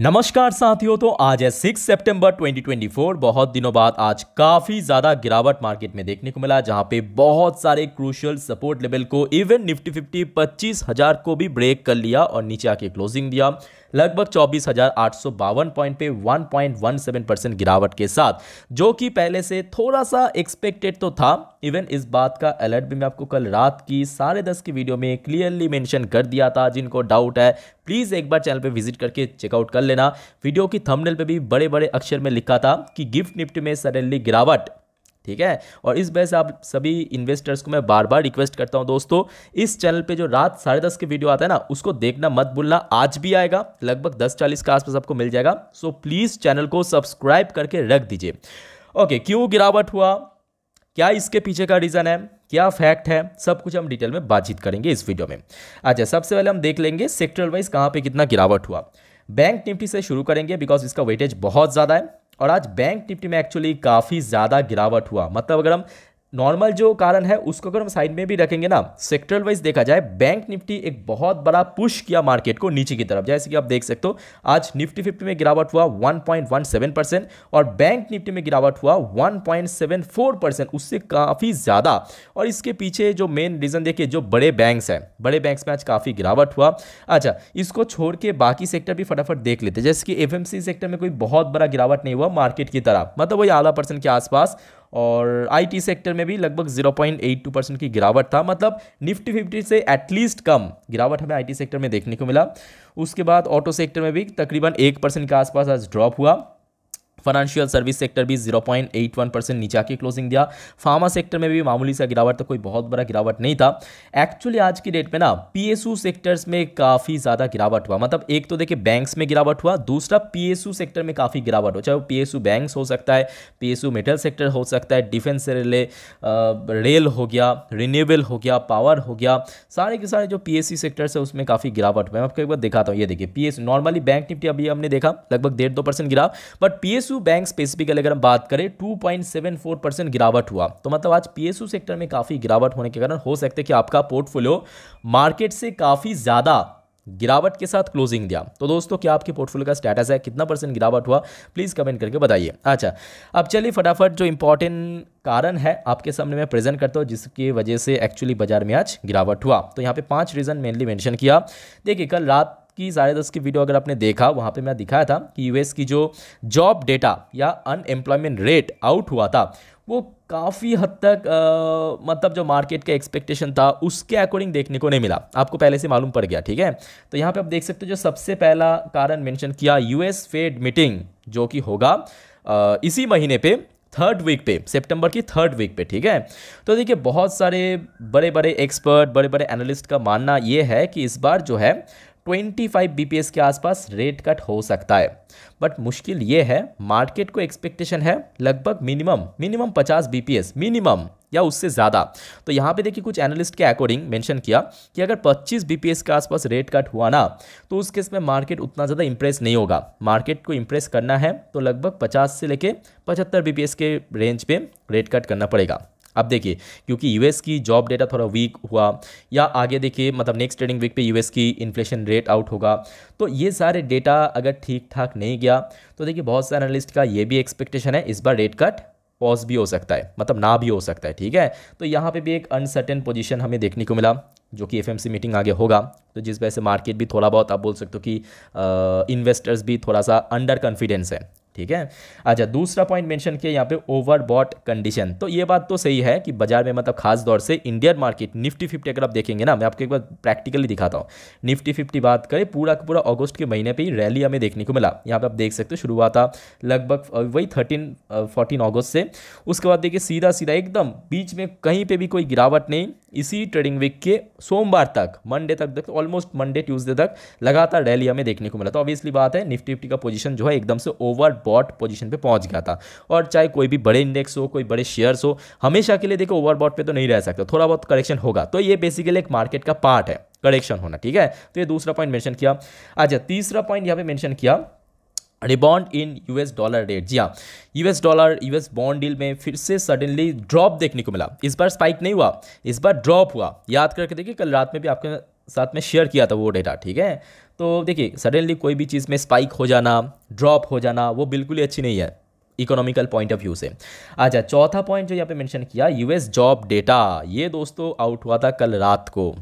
नमस्कार साथियों तो आज है सिक्स सितंबर 2024 बहुत दिनों बाद आज काफ़ी ज़्यादा गिरावट मार्केट में देखने को मिला जहां पे बहुत सारे क्रूशियल सपोर्ट लेवल को इवन निफ्टी फिफ्टी पच्चीस हज़ार को भी ब्रेक कर लिया और नीचे आके क्लोजिंग दिया लगभग चौबीस पॉइंट पे 1.17 परसेंट गिरावट के साथ जो कि पहले से थोड़ा सा एक्सपेक्टेड तो था इवन इस बात का अलर्ट भी मैं आपको कल रात की साढ़े दस की वीडियो में क्लियरली मेंशन कर दिया था जिनको डाउट है प्लीज़ एक बार चैनल पे विजिट करके चेकआउट कर लेना वीडियो की थंबनेल पे भी बड़े बड़े अक्षर में लिखा था कि गिफ्ट निफ्टी में सडनली गिरावट ठीक है और इस वजह से आप सभी इन्वेस्टर्स को मैं बार बार रिक्वेस्ट करता हूँ दोस्तों इस चैनल पे जो रात साढ़े दस के वीडियो आता है ना उसको देखना मत भूलना आज भी आएगा लगभग दस चालीस के आसपास आपको मिल जाएगा सो प्लीज़ चैनल को सब्सक्राइब करके रख दीजिए ओके क्यों गिरावट हुआ क्या इसके पीछे का रीज़न है क्या फैक्ट है सब कुछ हम डिटेल में बातचीत करेंगे इस वीडियो में अच्छा सबसे पहले हम देख लेंगे सेक्टर वाइज कहाँ पे कितना गिरावट हुआ बैंक निफ्टी से शुरू करेंगे बिकॉज इसका वेटेज बहुत ज़्यादा है और आज बैंक निफ्टी में एक्चुअली काफ़ी ज़्यादा गिरावट हुआ मतलब अगर हम नॉर्मल जो कारण है उसको अगर हम साइड में भी रखेंगे ना सेक्टरल वाइज देखा जाए बैंक निफ्टी एक बहुत बड़ा पुश किया मार्केट को नीचे की तरफ जैसे कि आप देख सकते हो आज निफ्टी फिफ्टी में गिरावट हुआ 1.17 परसेंट और बैंक निफ्टी में गिरावट हुआ 1.74 परसेंट उससे काफ़ी ज़्यादा और इसके पीछे जो मेन रीज़न देखिए जो बड़े बैंक्स हैं बड़े बैंक्स में आज काफ़ी गिरावट हुआ अच्छा इसको छोड़ के बाकी सेक्टर भी फटाफट देख लेते जैसे कि एफ सेक्टर में कोई बहुत बड़ा गिरावट नहीं हुआ मार्केट की तरफ मतलब वही आधा परसेंट के आसपास और आईटी सेक्टर में भी लगभग 0.82 परसेंट की गिरावट था मतलब निफ्टी फिफ्टी से एटलीस्ट कम गिरावट हमें आईटी सेक्टर में देखने को मिला उसके बाद ऑटो सेक्टर में भी तकरीबन एक परसेंट के आसपास आज ड्रॉप हुआ फाइनेंशियल सर्विस सेक्टर भी 0.81 परसेंट नीचा के क्लोजिंग दिया फार्मा सेक्टर में भी मामूली सा गिरावट था तो कोई बहुत बड़ा गिरावट नहीं था एक्चुअली आज की डेट में ना पीएसयू सेक्टर्स में काफ़ी ज़्यादा गिरावट हुआ मतलब एक तो देखिए बैंक्स में गिरावट हुआ दूसरा पीएसयू सेक्टर में काफ़ी गिरावट हुआ चाहे वो पीएसयू बैंक्स हो सकता है पीएसयू मेटल सेक्टर हो सकता है डिफेंस से रिले रेल हो गया रिन्यूएबल हो गया पावर हो गया सारे के सारे जो पीएससी सेक्टर्स है उसमें काफ़ी गिरावट हुआ मैं आपको एक बार दिखाता हूँ ये देखिए पीएस नॉर्मली बैंक निफ्टी अभी हमने देखा लगभग डेढ़ दो परसेंट गिरा but PSU PSU bank specifically अगर हम बात करें 2.74 परसेंट गिरावट हुआ तो मतलब आज पीएसयू सेक्टर में काफ़ी गिरावट होने के कारण हो सकते कि आपका पोर्टफोलियो मार्केट से काफ़ी ज़्यादा गिरावट के साथ क्लोजिंग दिया तो दोस्तों क्या आपके पोर्टफोलियो का स्टेटस है कितना परसेंट गिरावट हुआ प्लीज़ कमेंट करके बताइए अच्छा अब चलिए फटाफट जो इंपॉर्टेंट कारण है आपके सामने मैं प्रेजेंट करता हूँ जिसकी वजह से एक्चुअली बाजार में आज गिरावट हुआ तो यहाँ पे पांच रीज़न मेनली मेंशन किया देखिए कल रात की साढ़े दस की वीडियो अगर आपने देखा वहाँ पे मैं दिखाया था कि यूएस की जो जॉब डेटा या अनएम्प्लॉयमेंट रेट आउट हुआ था वो काफ़ी हद तक आ, मतलब जो मार्केट का एक्सपेक्टेशन था उसके अकॉर्डिंग देखने को नहीं मिला आपको पहले से मालूम पड़ गया ठीक है तो यहाँ पे आप देख सकते हो जो सबसे पहला कारण मेंशन किया यूएस फेड मीटिंग जो कि होगा आ, इसी महीने पे थर्ड वीक पे सितंबर की थर्ड वीक पे ठीक है तो देखिए बहुत सारे बड़े बड़े एक्सपर्ट बड़े बड़े एनालिस्ट का मानना ये है कि इस बार जो है 25 एस के आसपास रेट कट हो सकता है बट मुश्किल ये है मार्केट को एक्सपेक्टेशन है लगभग मिनिमम मिनिमम 50 एस मिनिमम या उससे ज़्यादा तो यहाँ पे देखिए कुछ एनालिस्ट के अकॉर्डिंग मेंशन किया कि अगर 25 बीपीएस के आसपास रेट कट हुआ ना तो उस केस में मार्केट उतना ज़्यादा इंप्रेस नहीं होगा मार्केट को इंप्रेस करना है तो लगभग 50 से लेके 75 बीपीएस के रेंज पे रेट कट करना पड़ेगा अब देखिए क्योंकि यूएस की जॉब डेटा थोड़ा वीक हुआ या आगे देखिए मतलब नेक्स्ट ट्रेडिंग वीक पे यूएस की इन्फ्लेशन रेट आउट होगा तो ये सारे डेटा अगर ठीक ठाक नहीं गया तो देखिए बहुत सारे एनालिस्ट का ये भी एक्सपेक्टेशन है इस बार रेट कट पॉज भी हो सकता है मतलब ना भी हो सकता है ठीक है तो यहाँ पे भी एक अनसर्टेन पोजीशन हमें देखने को मिला जो कि एफएमसी मीटिंग आगे होगा तो जिस वजह से मार्केट भी थोड़ा बहुत आप बोल सकते हो कि इन्वेस्टर्स भी थोड़ा सा अंडर कॉन्फिडेंस है ठीक है अच्छा दूसरा पॉइंट मेंशन किया यहाँ पे ओवरबॉट कंडीशन तो ये बात तो सही है कि बाजार में मतलब खास तौर से इंडियन मार्केट निफ्टी फिफ्टी अगर आप देखेंगे ना मैं आपको एक बार प्रैक्टिकली दिखाता हूँ निफ्टी फिफ्टी बात करें पूरा का पूरा अगस्त के महीने पर ही रैली हमें देखने को मिला यहाँ पर आप देख सकते हो शुरुआत था लगभग वही थर्टीन फोर्टीन अगस्त से उसके बाद देखिए सीधा सीधा एकदम बीच में कहीं पर भी कोई गिरावट नहीं इसी ट्रेडिंग वीक के सोमवार तक मंडे तक देखते ऑलमोस्ट मंडे ट्यूसडे तक लगातार रैली हमें देखने को मिला तो ऑब्वियसली बात है निफ्टी फिफ्टी का पोजीशन जो है एकदम से ओवर ओवरबॉट पोजिशन पर पहुंच गया था और चाहे कोई भी बड़े इंडेक्स हो कोई बड़े शेयर्स हो हमेशा के लिए देखो ओवरबॉट पर तो नहीं रह सकता थोड़ा बहुत करेक्शन होगा तो ये बेसिकली एक मार्केट का पार्ट है करेक्शन होना ठीक है तो ये दूसरा पॉइंट मेंशन किया अच्छा तीसरा पॉइंट यहाँ पे मेंशन किया rebound in US dollar rate जी हाँ US dollar US bond deal में फिर से सडनली ड्रॉप देखने को मिला इस बार स्पाइक नहीं हुआ इस बार ड्रॉप हुआ याद करके देखिए कल रात में भी आपके साथ में शेयर किया था वो डेटा ठीक है तो देखिए सडनली कोई भी चीज़ में स्पाइक हो जाना ड्रॉप हो जाना वो बिल्कुल ही अच्छी नहीं है इकोनॉमिकल पॉइंट ऑफ व्यू से अच्छा चौथा पॉइंट जो यहाँ पे मेंशन किया यूएस जॉब डेटा ये दोस्तों आउट हुआ था कल रात को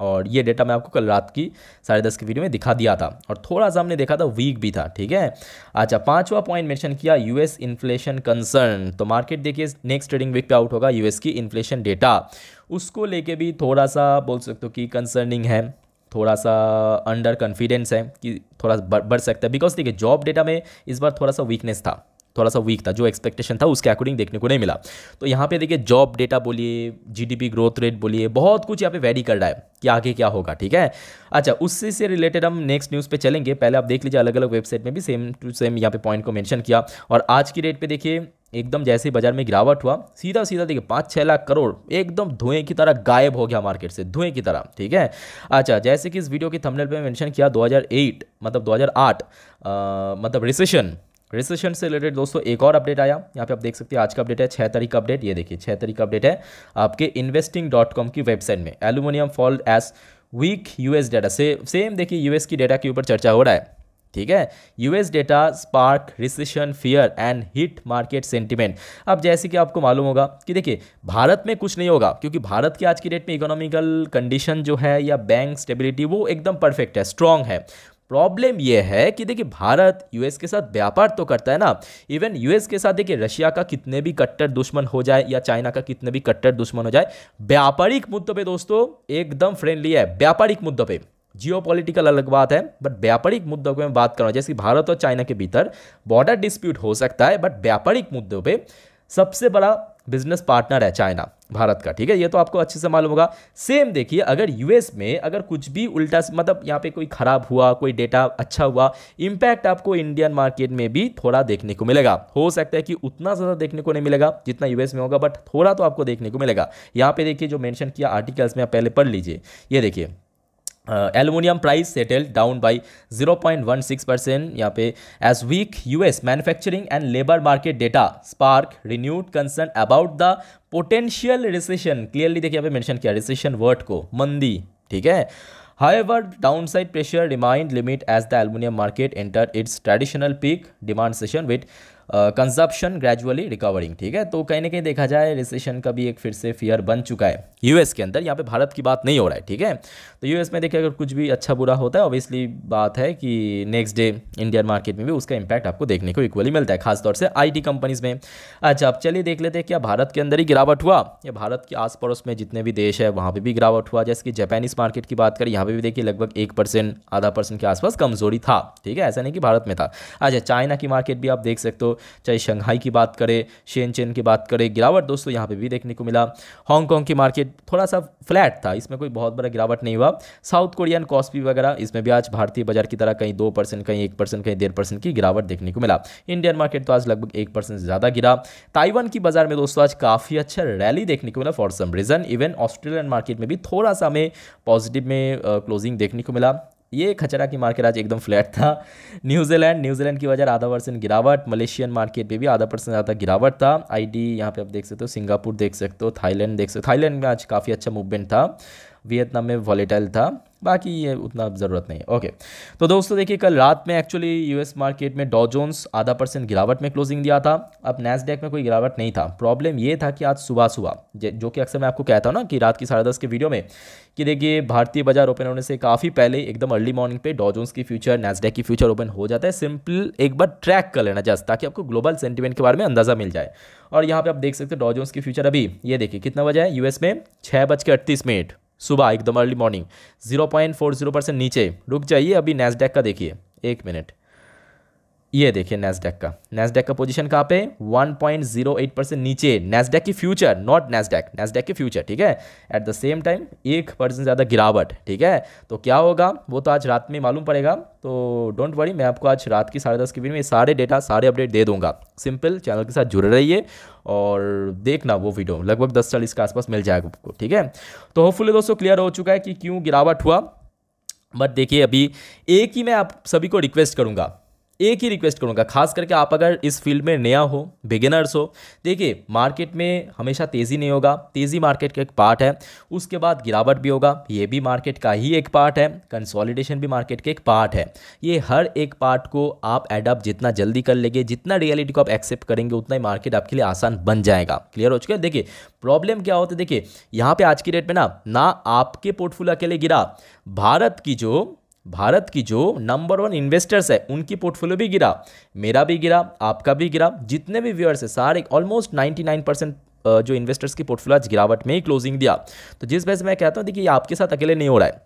और ये डेटा मैं आपको कल रात की साढ़े दस की वीडियो में दिखा दिया था और थोड़ा सा हमने देखा था वीक भी था ठीक है अच्छा पांचवा पॉइंट मेंशन किया यूएस इन्फ्लेशन कंसर्न तो मार्केट देखिए नेक्स्ट ट्रेडिंग वीक पे आउट होगा यूएस की इन्फ्लेशन डेटा उसको लेके भी थोड़ा सा बोल सकते हो कि कंसर्निंग है थोड़ा सा अंडर कॉन्फिडेंस है कि थोड़ा बढ़ सकता है बिकॉज देखिए जॉब डेटा में इस बार थोड़ा सा वीकनेस था थोड़ा सा वीक था जो एक्सपेक्टेशन था उसके अकॉर्डिंग देखने को नहीं मिला तो यहाँ पे देखिए जॉब डेटा बोलिए जीडीपी ग्रोथ रेट बोलिए बहुत कुछ यहाँ पे वेरी कर रहा है कि आगे क्या होगा ठीक है अच्छा उससे से रिलेटेड हम नेक्स्ट न्यूज़ पे चलेंगे पहले आप देख लीजिए अलग अलग वेबसाइट में भी सेम टू सेम यहाँ पे पॉइंट को मैंशन किया और आज की डेट पर देखिए एकदम जैसे बाजार में गिरावट हुआ सीधा सीधा देखिए पाँच छः लाख करोड़ एकदम धुएं की तरह गायब हो गया मार्केट से धुएं की तरह ठीक है अच्छा जैसे कि इस वीडियो के थंबनेल पे मेंशन किया 2008 मतलब 2008 आ, मतलब रिसेशन रिसेशन से रिलेटेड दोस्तों एक और अपडेट आया यहाँ पे आप देख सकते हैं आज का अपडेट है छह तारीख का अपडेट ये देखिए छह तारीख का अपडेट है आपके इन्वेस्टिंग डॉट कॉम की वेबसाइट में aluminium fall as weak US data से सेम देखिए यूएस की डेटा के ऊपर चर्चा हो रहा है ठीक है US data spark recession fear and hit market sentiment अब जैसे कि आपको मालूम होगा कि देखिए भारत में कुछ नहीं होगा क्योंकि भारत की आज की डेट में इकोनॉमिकल कंडीशन जो है या बैंक स्टेबिलिटी वो एकदम परफेक्ट है स्ट्रांग है प्रॉब्लम यह है कि देखिए भारत यूएस के साथ व्यापार तो करता है ना इवन यूएस के साथ देखिए रशिया का कितने भी कट्टर दुश्मन हो जाए या चाइना का कितने भी कट्टर दुश्मन हो जाए व्यापारिक मुद्दों पे दोस्तों एकदम फ्रेंडली है व्यापारिक मुद्दों पे जियो अलग बात है बट व्यापारिक मुद्दों पर मैं बात कर रहा हूँ जैसे भारत और चाइना के भीतर बॉर्डर डिस्प्यूट हो सकता है बट व्यापारिक मुद्दों पर सबसे बड़ा बिजनेस पार्टनर है चाइना भारत का ठीक है ये तो आपको अच्छे से मालूम होगा सेम देखिए अगर यूएस में अगर कुछ भी उल्टा मतलब यहाँ पे कोई ख़राब हुआ कोई डेटा अच्छा हुआ इम्पैक्ट आपको इंडियन मार्केट में भी थोड़ा देखने को मिलेगा हो सकता है कि उतना ज़्यादा देखने को नहीं मिलेगा जितना यूएस में होगा बट थोड़ा तो आपको देखने को मिलेगा यहाँ पे देखिए जो मैंशन किया आर्टिकल्स में आप पहले पढ़ लीजिए ये देखिए aluminium price settle down by 0.16 percent यहाँ पे as weak US manufacturing and labour market data spark renewed concern about the potential recession clearly देखिए यहाँ पे मेंशन किया रिसेशन वर्ड को मंदी ठीक है down side pressure remained limited as the aluminium market enter its traditional peak demand season with consumption gradually recovering ठीक है तो कहीं ना कहीं देखा जाए रिसेशन का भी एक फिर से फियर बन चुका है यूएस के अंदर यहाँ पे भारत की बात नहीं हो रहा है ठीक है तो यूएस में देखिए अगर कुछ भी अच्छा बुरा होता है ऑब्वियसली बात है कि नेक्स्ट डे इंडियन मार्केट में भी उसका इंपैक्ट आपको देखने को इक्वली मिलता है खासतौर से आई कंपनीज़ में अच्छा अब चलिए देख लेते हैं क्या भारत के अंदर ही गिरावट हुआ या भारत के आस पड़ोस में जितने भी देश है वहाँ पर भी गिरावट हुआ जैसे कि जापानीज़ मार्केट की बात करें यहाँ पर भी देखिए लगभग एक परसेंट आधा परसेंट के आसपास कमजोरी था ठीक है ऐसा नहीं कि भारत में था अच्छा चाइना की मार्केट भी आप देख सकते हो चाहे शंघाई की बात करें शेन चेन की बात करें गिरावट दोस्तों यहाँ पर भी देखने को मिला हांगकॉन्ग की मार्केट थोड़ा सा फ्लैट था इसमें कोई बहुत बड़ा गिरावट नहीं हुआ साउथ कोरियन कॉस्पी वगैरह इसमें भी आज भारतीय बाजार की तरह कहीं दो परसेंट कहीं एक परसेंट कहीं डेढ़ परसेंट की गिरावट देखने को मिला इंडियन मार्केट तो आज लगभग एक परसेंट ज़्यादा गिरा ताइवान की बाजार में दोस्तों आज काफ़ी अच्छा रैली देखने को मिला for some reason even Australian market में भी थोड़ा सा हमें पॉजिटिव में क्लोजिंग देखने को मिला ये खचरा की मार्केट आज एकदम फ्लैट था न्यूजीलैंड न्यूजीलैंड की वजह आधा परसेंट गिरावट मलेशियन मार्केट पे भी आधा परसेंट ज़्यादा गिरावट था आईडी यहाँ पे आप देख सकते हो सिंगापुर देख सकते हो थाईलैंड देख सकते हो थाईलैंड में आज काफ़ी अच्छा मूवमेंट था वियतनाम में वॉलेटाइल था बाकी ये उतना ज़रूरत नहीं है ओके तो दोस्तों देखिए कल रात में एक्चुअली यूएस मार्केट में डॉ जोन्स आधा परसेंट गिरावट में क्लोजिंग दिया था अब नैसडेक में कोई गिरावट नहीं था प्रॉब्लम ये था कि आज सुबह सुबह जो कि अक्सर मैं आपको कहता हूँ ना कि रात की साढ़े दस के वीडियो में कि देखिए भारतीय बाजार ओपन होने से काफ़ी पहले एकदम अर्ली मॉर्निंग पे डॉ की फ्यूचर नैसडेक की फ्यूचर ओपन हो जाता है सिंपल एक बार ट्रैक कर लेना जस्ट ताकि आपको ग्लोबल सेंटीमेंट के बारे में अंदाज़ा मिल जाए और यहाँ पर आप देख सकते हो डॉ जोन्स की फ्यूचर अभी ये देखिए कितना बजा है यूएस में छः बज के अड़तीस मिनट सुबह एकदम early morning zero point four zero percent नीचे रुक जाइए अभी नैसडेक का देखिए एक मिनट ये देखिए नेसडेक का नेसडेक का पोजीशन कहाँ पे 1.08 परसेंट नीचे नेस्डेक की फ्यूचर नॉट नेस्डेक नेसडेक की फ्यूचर ठीक है एट द सेम टाइम एक परसेंट ज़्यादा गिरावट ठीक है तो क्या होगा वो तो आज रात में मालूम पड़ेगा तो डोंट वरी मैं आपको आज रात की साढ़े दस के बीच में सारे डेटा सारे अपडेट दे दूंगा सिंपल चैनल के साथ जुड़े रहिए और देखना वो वीडियो लगभग दस चालीस के आसपास मिल जाएगा आपको ठीक है तो होपफुली दोस्तों क्लियर हो चुका है कि क्यों गिरावट हुआ बट देखिए अभी एक ही मैं आप सभी को रिक्वेस्ट करूँगा एक ही रिक्वेस्ट करूँगा खास करके आप अगर इस फील्ड में नया हो बिगिनर्स हो देखिए मार्केट में हमेशा तेज़ी नहीं होगा तेज़ी मार्केट का एक पार्ट है उसके बाद गिरावट भी होगा ये भी मार्केट का ही एक पार्ट है कंसोलिडेशन भी मार्केट के एक पार्ट है ये हर एक पार्ट को आप एडअप जितना जल्दी कर लेंगे जितना रियलिटी को आप एक्सेप्ट करेंगे उतना ही मार्केट आपके लिए आसान बन जाएगा क्लियर हो चुका है देखिए प्रॉब्लम क्या होता है देखिए यहाँ पर आज की डेट में ना ना आपके पोर्टफोलियो अकेले गिरा भारत की जो भारत की जो नंबर वन इन्वेस्टर्स है उनकी पोर्टफोलियो भी गिरा मेरा भी गिरा आपका भी गिरा जितने भी व्यूअर्स है सारे ऑलमोस्ट 99 परसेंट जो इन्वेस्टर्स की पोर्टफोलियो आज गिरावट में ही क्लोजिंग दिया तो जिस वजह से मैं कहता हूँ देखिए ये आपके साथ अकेले नहीं हो रहा है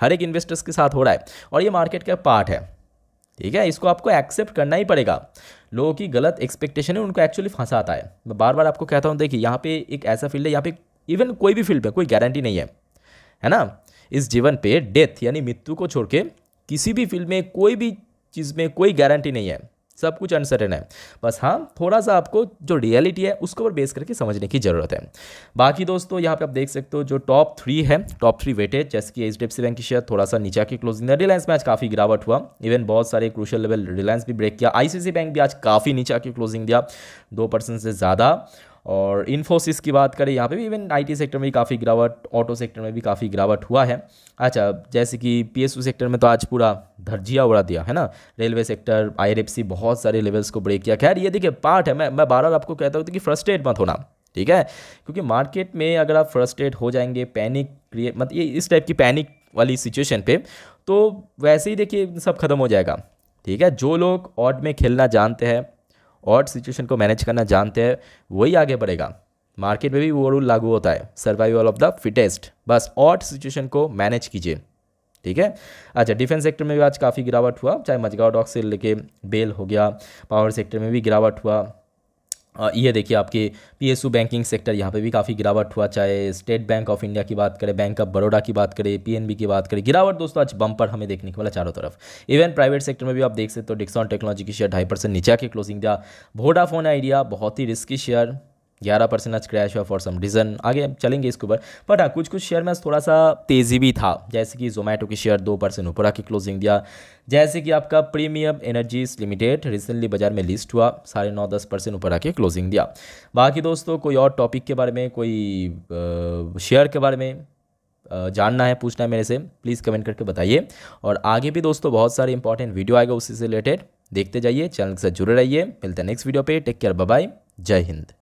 हर एक इन्वेस्टर्स के साथ हो रहा है और ये मार्केट का पार्ट है ठीक है इसको आपको एक्सेप्ट करना ही पड़ेगा लोगों की गलत एक्सपेक्टेशन है उनको एक्चुअली फंसाता है मैं बार बार आपको कहता हूँ देखिए यहाँ पे एक ऐसा फील्ड है यहाँ पे इवन कोई भी फील्ड है कोई गारंटी नहीं है है ना इस जीवन पे डेथ यानी मृत्यु को छोड़ के किसी भी फील्ड में कोई भी चीज़ में कोई गारंटी नहीं है सब कुछ अनसर्टन है बस हाँ थोड़ा सा आपको जो रियलिटी है उसके ऊपर बेस करके समझने की ज़रूरत है बाकी दोस्तों यहाँ पे आप देख सकते हो जो टॉप थ्री है टॉप थ्री वेटेड जैसे कि H D F C bank की शेयर थोड़ा सा नीचा की क्लोजिंग रिलायंस में आज काफ़ी गिरावट हुआ इवन बहुत सारे क्रूशल लेवल रिलायंस भी ब्रेक किया आईसीसी बैंक भी आज काफ़ी नीचा की क्लोजिंग दिया दो परसेंट से ज़्यादा और इन्फोसिस की बात करें यहाँ पे भी इवन आईटी सेक्टर में भी काफ़ी गिरावट ऑटो सेक्टर में भी काफ़ी गिरावट हुआ है अच्छा जैसे कि पीएसयू सेक्टर में तो आज पूरा धर्जिया उड़ा दिया है ना रेलवे सेक्टर आईआरएफसी बहुत सारे लेवल्स को ब्रेक किया खैर ये देखिए पार्ट है मैं मैं बार बार आपको कहता हूँ कि फ्रस्ट्रेट मत होना ठीक है क्योंकि मार्केट में अगर आप फ्रस्ट्रेट हो जाएंगे पैनिक क्रिएट मतलब ये इस टाइप की पैनिक वाली सिचुएशन पे तो वैसे ही देखिए सब खत्म हो जाएगा ठीक है जो लोग ऑट में खेलना जानते हैं और सिचुएशन को मैनेज करना जानते हैं वही आगे बढ़ेगा मार्केट में भी वो रूल लागू होता है सर्वाइवल ऑफ द फिटेस्ट बस ऑट सिचुएशन को मैनेज कीजिए ठीक है अच्छा डिफेंस सेक्टर में भी आज काफ़ी गिरावट हुआ चाहे मजगांव डॉक से लेके बेल हो गया पावर सेक्टर में भी गिरावट हुआ ये देखिए आपके पीएसयू बैंकिंग सेक्टर यहाँ पे भी काफ़ी गिरावट हुआ चाहे स्टेट बैंक ऑफ इंडिया की बात करें बैंक ऑफ बड़ोड़ा की बात करें पीएनबी की बात करें गिरावट दोस्तों आज बम्पर हमें देखने को मिला चारों तरफ इवन प्राइवेट सेक्टर में भी आप देख सकते हो तो डिक्सॉन टेक्नोलॉजी की शेयर ढाई परसेंट नीचे आके क्लोजिंग दिया वोडाफोन आइडिया बहुत ही रिस्की शेयर ग्यारह परसेंट आज क्रैश हुआ फॉर सम रीज़न आगे चलेंगे इसके ऊपर बट हाँ कुछ कुछ शेयर में थोड़ा सा तेज़ी भी था जैसे कि जोमेटो की शेयर दो परसेंट ऊपर आके क्लोजिंग दिया जैसे कि आपका प्रीमियम एनर्जीज लिमिटेड रिसेंटली बाजार में लिस्ट हुआ साढ़े नौ दस परसेंट ऊपर आके क्लोजिंग दिया बाकी दोस्तों कोई और टॉपिक के बारे में कोई शेयर के बारे में जानना है पूछना है मेरे से प्लीज़ कमेंट करके बताइए और आगे भी दोस्तों बहुत सारे इंपॉर्टेंट वीडियो आएगा उसी से रिलेटेड देखते जाइए चैनल के साथ जुड़े रहिए मिलते हैं नेक्स्ट वीडियो पे टेक केयर बाय जय हिंद